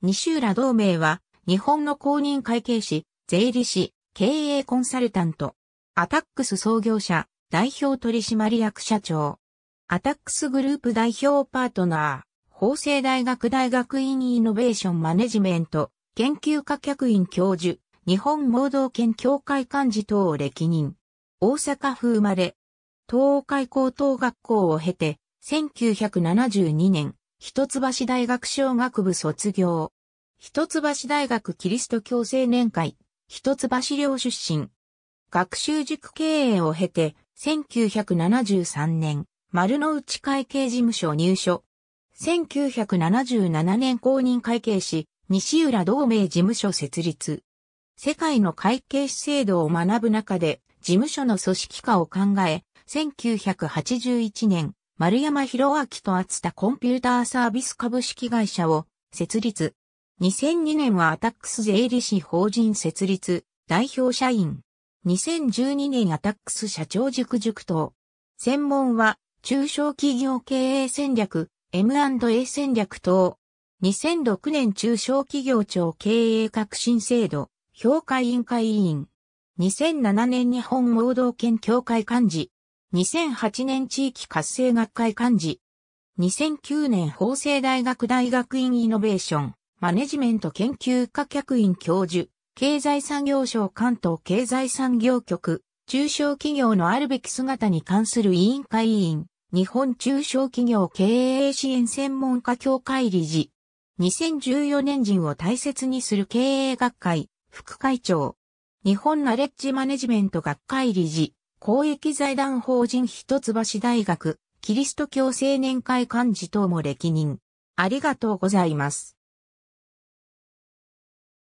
西浦同盟は、日本の公認会計士、税理士、経営コンサルタント、アタックス創業者、代表取締役社長、アタックスグループ代表パートナー、法政大学大学院イノベーションマネジメント、研究科客員教授、日本盲導犬協会幹事等を歴任。大阪府生まれ、東海高等学校を経て、1972年、一橋大学小学部卒業。一橋大学キリスト教青年会、一橋寮出身。学習塾経営を経て、1973年、丸の内会計事務所入所。1977年公認会計士、西浦同盟事務所設立。世界の会計士制度を学ぶ中で、事務所の組織化を考え、1981年、丸山博明と厚田コンピューターサービス株式会社を設立。2002年はアタックス税理士法人設立、代表社員。2012年アタックス社長塾塾等。専門は、中小企業経営戦略、M&A 戦略等。2006年中小企業庁経営革新制度、評価委員会委員。2007年日本盲導犬協会幹事。2008年地域活性学会幹事。2009年法政大学大学院イノベーション、マネジメント研究科客員教授、経済産業省関東経済産業局、中小企業のあるべき姿に関する委員会委員、日本中小企業経営支援専門家協会理事。2014年人を大切にする経営学会、副会長。日本ナレッジマネジメント学会理事。公益財団法人一橋大学、キリスト教青年会幹事等も歴任。ありがとうございます。